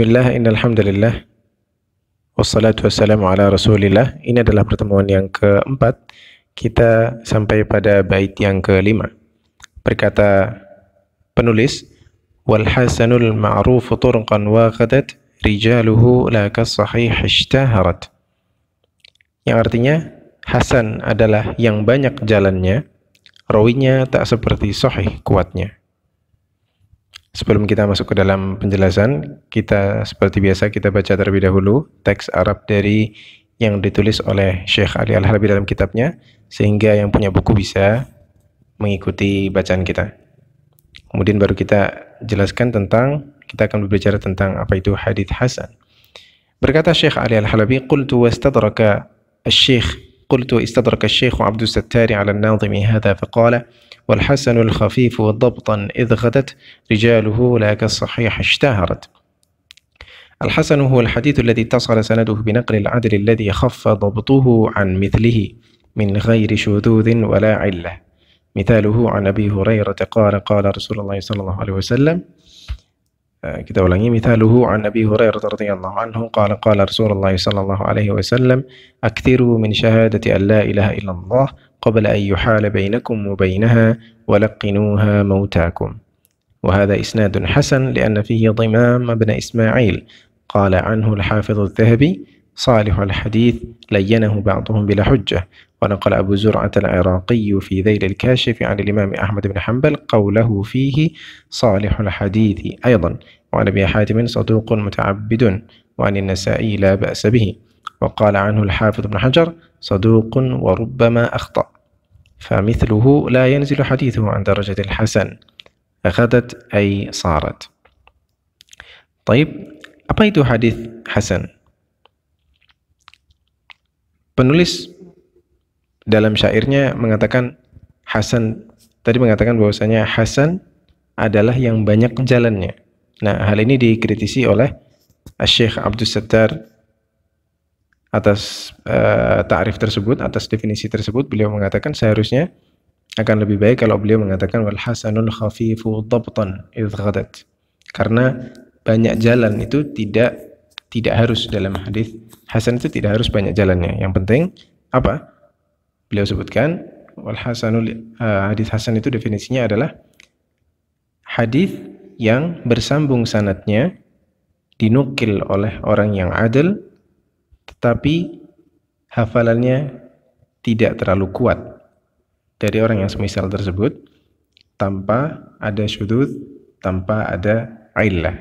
Bismillah, innalhamdulillah Wassalatu wassalamu ala rasulillah Ini adalah pertemuan yang keempat Kita sampai pada bait yang kelima Berkata penulis Walhasanul ma'rufu turqan waqadat Rijaluhu laka sahih ishtaharat Yang artinya Hasan adalah yang banyak jalannya Rawinya tak seperti sahih kuatnya Sebelum kita masuk ke dalam penjelasan, kita seperti biasa kita baca terlebih dahulu teks Arab dari yang ditulis oleh Syekh Ali Al-Halabi dalam kitabnya sehingga yang punya buku bisa mengikuti bacaan kita. Kemudian baru kita jelaskan tentang kita akan berbicara tentang apa itu hadith hasan. Berkata Syekh Ali Al-Halabi, "Qultu wastadraka asy-Syekh, qultu istadraka asy-Syekh Abdul Sattari 'ala an-Nadhimi hadha faqala" والحسن الخفيف ضبطا إذ غدت رجاله لا كالصحيح اشتهرت الحسن هو الحديث الذي اتصل سنده بنقل العدل الذي خف ضبطه عن مثله من غير شذوذ ولا علة مثاله عن أبي هريرة قال قال رسول الله صلى الله عليه وسلم آه، كده إيه؟ مثاله عن أبي هريرة رضي الله عنه قال قال رسول الله صلى الله عليه وسلم أكثروا من شهادة أن لا إله إلا الله قبل أن يحال بينكم وبينها ولقنوها موتاكم وهذا إسناد حسن لأن فيه ضمام بن إسماعيل قال عنه الحافظ الذهبي صالح الحديث لينه بعضهم بلا حجة ونقل أبو زرعة العراقي في ذيل الكاشف عن الإمام أحمد بن حنبل قوله فيه صالح الحديث أيضا وعن أبي حاتم صدوق متعبد وعن النسائي لا بأس به وقال عنه الحافظ بن حجر صدوق وربما أخطأ فمثله لا ينزل حديثه عن درجة الحسن أخذت أي صارت طيب أبيت حديث حسن penulis dalam syairnya mengatakan hasan tadi mengatakan bahwasanya hasan adalah yang banyak jalannya nah hal ini dikritisi oleh Syekh Abdul Sattar atas uh, takrif tersebut, atas definisi tersebut, beliau mengatakan seharusnya akan lebih baik kalau beliau mengatakan wal hasanul khafifu dhabtan idghadat. Karena banyak jalan itu tidak tidak harus dalam hadis hasan itu tidak harus banyak jalannya. Yang penting apa? Beliau sebutkan wal hasanul uh, hadis hasan itu definisinya adalah hadis yang bersambung sanatnya dinukil oleh orang yang adil tapi hafalannya tidak terlalu kuat dari orang yang semisal tersebut tanpa ada syudud, tanpa ada illah.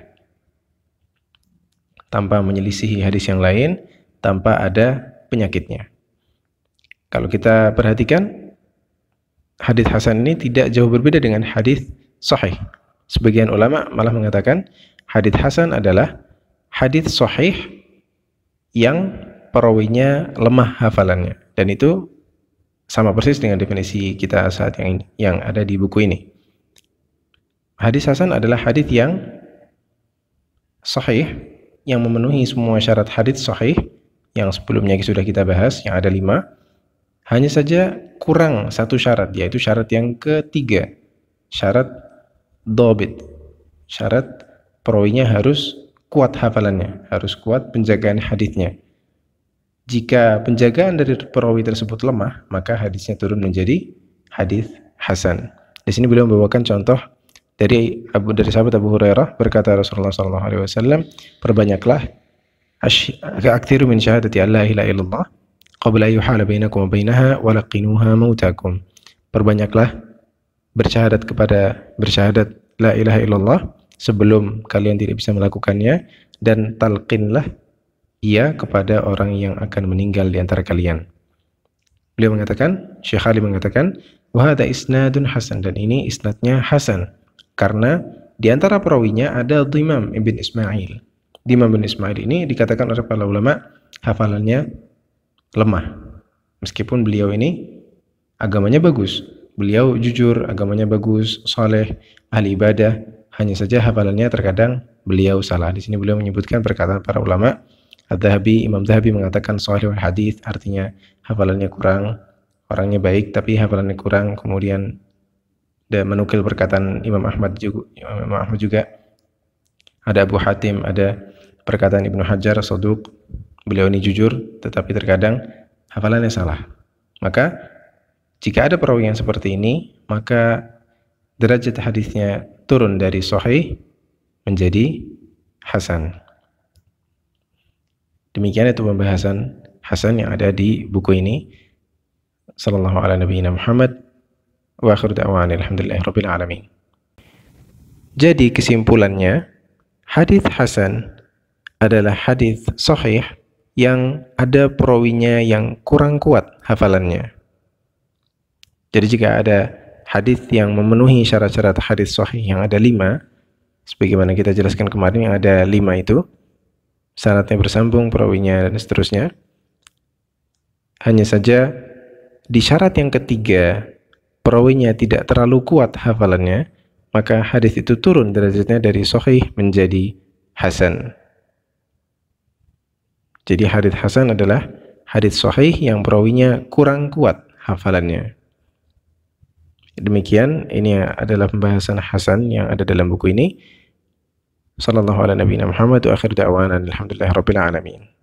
Tanpa menyelisihi hadis yang lain, tanpa ada penyakitnya. Kalau kita perhatikan, hadis Hasan ini tidak jauh berbeda dengan hadis sahih. Sebagian ulama malah mengatakan hadis Hasan adalah hadis sahih yang perawinya lemah hafalannya dan itu sama persis dengan definisi kita saat yang yang ada di buku ini. Hadis hasan adalah hadis yang sahih yang memenuhi semua syarat hadis sahih yang sebelumnya sudah kita bahas yang ada lima hanya saja kurang satu syarat yaitu syarat yang ketiga syarat dobit syarat perawinya harus kuat hafalannya, harus kuat penjagaan hadisnya. Jika penjagaan dari perawi tersebut lemah, maka hadisnya turun menjadi hadis hasan. Di sini beliau membawakan contoh dari Abu dari sahabat Abu Hurairah berkata Rasulullah sallallahu alaihi wasallam, "Perbanyaklah aktsiru min syahadati alla ilaha illallah qabla yuhala bainakum wa bainaha wa laqinuha mautakum." Perbanyaklah bersyahadat kepada bersyahadat la ilaha illallah sebelum kalian tidak bisa melakukannya dan talqinlah ia kepada orang yang akan meninggal di antara kalian. Beliau mengatakan, Syekh Ali mengatakan, wahada isnadun hasan dan ini isnadnya hasan karena di antara perawinya ada Dimam ibn Ismail. Dimam bin Ismail ini dikatakan oleh para ulama hafalannya lemah. Meskipun beliau ini agamanya bagus, beliau jujur, agamanya bagus, saleh, ahli ibadah, hanya saja hafalannya terkadang beliau salah. Di sini beliau menyebutkan perkataan para ulama. ad Imam Zahabi mengatakan sahih hadis artinya hafalannya kurang, orangnya baik tapi hafalannya kurang. Kemudian dan menukil perkataan Imam Ahmad juga, Imam Ahmad juga ada Abu Hatim, ada perkataan Ibnu Hajar, Soduk. Beliau ini jujur, tetapi terkadang hafalannya salah. Maka jika ada perawi yang seperti ini, maka derajat hadisnya turun dari sahih menjadi hasan. Demikian itu pembahasan hasan yang ada di buku ini. Sallallahu ala nabiyina Muhammad wa akhir da'wani alhamdulillah rabbil alamin. Jadi kesimpulannya, hadis hasan adalah hadis sahih yang ada perawinya yang kurang kuat hafalannya. Jadi jika ada hadis yang memenuhi syarat-syarat hadis sahih yang ada lima, sebagaimana kita jelaskan kemarin yang ada lima itu, syaratnya bersambung, perawinya, dan seterusnya. Hanya saja di syarat yang ketiga, perawinya tidak terlalu kuat hafalannya, maka hadis itu turun derajatnya dari sahih menjadi hasan. Jadi hadis hasan adalah hadis sahih yang perawinya kurang kuat hafalannya. Demikian ini adalah pembahasan Hasan yang ada dalam buku ini. Sallallahu alaihi nabiyina Muhammad wa akhir da'wanan rabbil alamin.